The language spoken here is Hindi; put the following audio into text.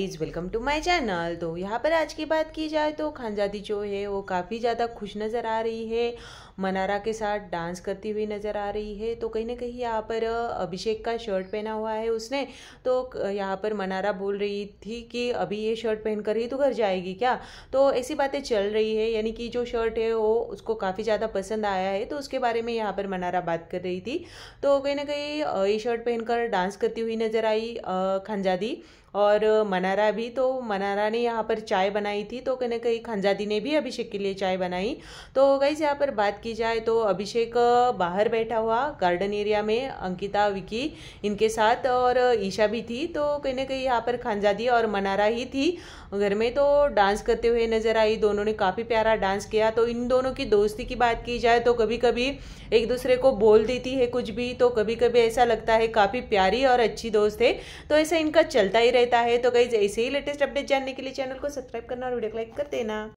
is welcome to my channel तो यहाँ पर आज की बात की जाए तो खानजादी जो है वो काफ़ी ज़्यादा खुश नज़र आ रही है मनारा के साथ डांस करती हुई नज़र आ रही है तो कहीं ना कहीं यहाँ पर अभिषेक का शर्ट पहना हुआ है उसने तो यहाँ पर मनारा बोल रही थी कि अभी ये शर्ट पहन कर ही तो घर जाएगी क्या तो ऐसी बातें चल रही है यानी कि जो शर्ट है वो उसको काफ़ी ज़्यादा पसंद आया है तो उसके बारे में यहाँ पर मनारा बात कर रही थी तो कहीं ना कहीं ये शर्ट पहनकर डांस करती हुई नज़र आई खानजादी और मनारा भी तो मनारा ने यहाँ पर चाय बनाई थी तो कहीं कहीं खंजादी ने भी अभिषेक के लिए चाय बनाई तो गई यहाँ पर बात की जाए तो अभिषेक बाहर बैठा हुआ गार्डन एरिया में अंकिता विकी इनके साथ और ईशा भी थी तो कहीं ना कहीं यहाँ पर खंजादी और मनारा ही थी घर में तो डांस करते हुए नजर आई दोनों ने काफ़ी प्यारा डांस किया तो इन दोनों की दोस्ती की बात की जाए तो कभी कभी एक दूसरे को बोल देती है कुछ भी तो कभी कभी ऐसा लगता है काफ़ी प्यारी और अच्छी दोस्त है तो ऐसा इनका चलता ही रहता है तो गई ऐसे ही लेटेस्ट अपडेट जानने के लिए चैनल को सब्सक्राइब करना और वीडियो को लाइक कर देना